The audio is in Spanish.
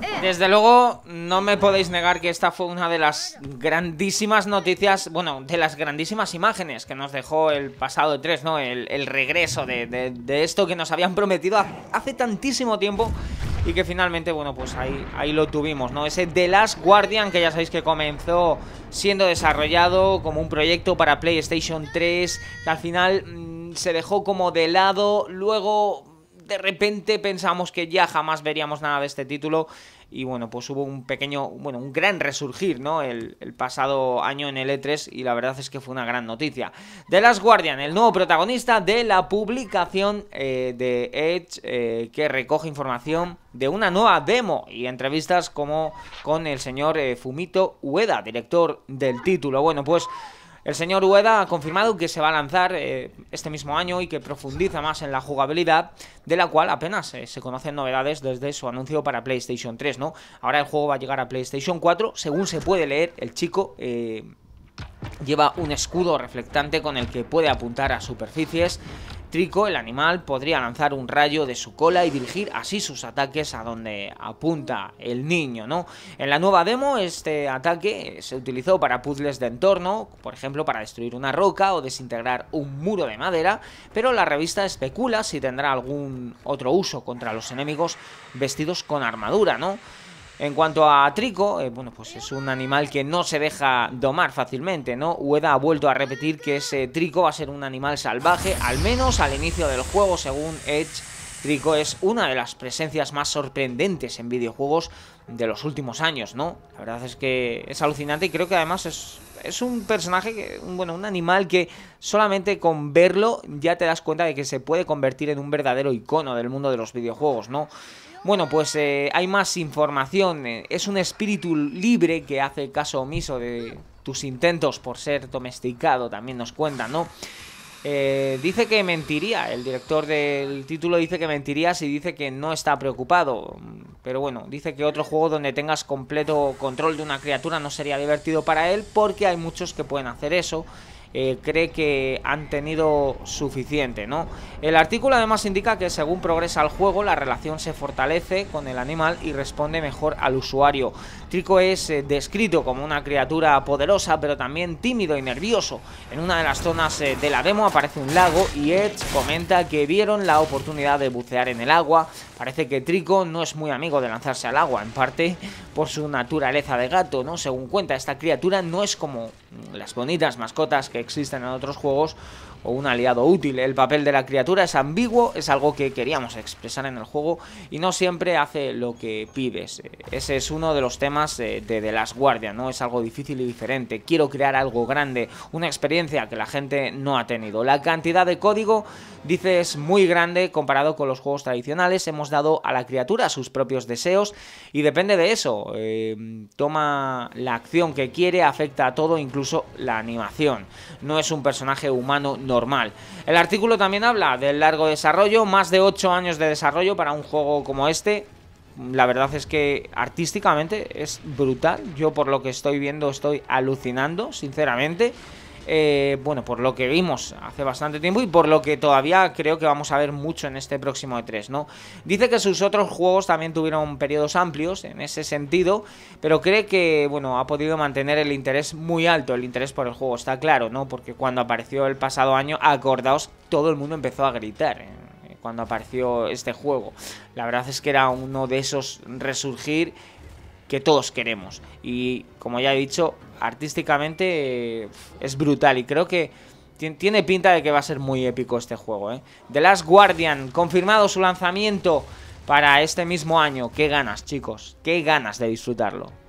Eh. Desde luego, no me podéis negar que esta fue una de las grandísimas noticias, bueno, de las grandísimas imágenes que nos dejó el pasado 3, ¿no? El, regreso de, esto que nos habían prometido hace tantísimo tiempo y que finalmente, bueno, pues ahí, ahí lo tuvimos, ¿no? Ese The Last Guardian que ya sabéis que comenzó siendo desarrollado como un proyecto para PlayStation 3, que al final mm, se dejó como de lado, luego de repente pensamos que ya jamás veríamos nada de este título y bueno, pues hubo un pequeño, bueno, un gran resurgir, ¿no? El, pasado año en el E3 y la verdad es que fue una gran noticia. The Last Guardian, el nuevo protagonista de la publicación eh, de Edge eh, que recoge información de una nueva demo y entrevistas como con el señor eh, Fumito Ueda, director del título. Bueno, pues... El señor Ueda ha confirmado que se va a lanzar eh, este mismo año y que profundiza más en la jugabilidad, de la cual apenas eh, se conocen novedades desde su anuncio para PlayStation 3, ¿no? Ahora el juego va a llegar a PlayStation 4, según se puede leer, el chico... Eh, lleva un escudo reflectante con el que puede apuntar a superficies Trico, el animal, podría lanzar un rayo de su cola y dirigir así sus ataques a donde apunta el niño, ¿no? En la nueva demo este ataque se utilizó para puzzles de entorno, por ejemplo para destruir una roca o desintegrar un muro de madera, pero la revista especula si tendrá algún otro uso contra los enemigos vestidos con armadura, ¿no? En cuanto a Trico, eh, bueno, pues es un animal que no se deja domar fácilmente, ¿no? Ueda ha vuelto a repetir que ese Trico va a ser un animal salvaje, al menos al inicio del juego, según Edge. Trico es una de las presencias más sorprendentes en videojuegos de los últimos años, ¿no? La verdad es que es alucinante y creo que además es, un personaje, bueno, un animal que solamente con verlo ya te das cuenta de que se puede convertir en un verdadero icono del mundo de los videojuegos, ¿no? Bueno, pues eh, hay más información. Es un espíritu libre que hace caso omiso de tus intentos por ser domesticado, también nos cuenta, ¿no? Eh, dice que mentiría, el director del título dice que mentiría si dice que no está preocupado. Pero bueno, dice que otro juego donde tengas completo control de una criatura no sería divertido para él porque hay muchos que pueden hacer eso eh, cree que han tenido suficiente, ¿no? El artículo además indica que según progresa el juego, la relación se fortalece con el animal y responde mejor al usuario. Trico es eh, descrito como una criatura poderosa, pero también tímido y nervioso. En una de las zonas eh, de la demo aparece un lago y Edge comenta que vieron la oportunidad de bucear en el agua. Parece que Trico no es muy amigo de lanzarse al agua, en parte por su naturaleza de gato, ¿no? Según cuenta, esta criatura no es como las bonitas mascotas que existen en otros juegos o un aliado útil. El papel de la criatura es ambiguo, es algo que queríamos expresar en el juego y no siempre hace lo que pides. Ese es uno de los temas de, las The Last Guardian, ¿no? Es algo difícil y diferente. Quiero crear algo grande, una experiencia que la gente no ha tenido. La cantidad de código, dice, es muy grande comparado con los juegos tradicionales. Hemos dado a la criatura sus propios deseos y depende de eso. Em, toma la acción que quiere, afecta a todo, incluso la animación. No es un personaje humano normal. El artículo también habla del largo desarrollo, más de 8 años de desarrollo para un juego como este. La verdad es que artísticamente es brutal. Yo por lo que estoy viendo estoy alucinando, sinceramente. Eh, bueno, por lo que vimos hace bastante tiempo y por lo que todavía creo que vamos a ver mucho en este próximo E3, ¿no? Dice que sus otros juegos también tuvieron periodos amplios en ese sentido, pero cree que, bueno, ha podido mantener el interés muy alto, el interés por el juego, está claro, ¿no? Porque cuando apareció el pasado año, acordaos, todo el mundo empezó a gritar, eh, cuando apareció este juego. La verdad es que era uno de esos resurgir que todos queremos. Y como ya he dicho, artísticamente es brutal y creo que tiene pinta de que va a ser muy épico este juego. ¿eh? The Last Guardian, confirmado su lanzamiento para este mismo año. Qué ganas, chicos, qué ganas de disfrutarlo.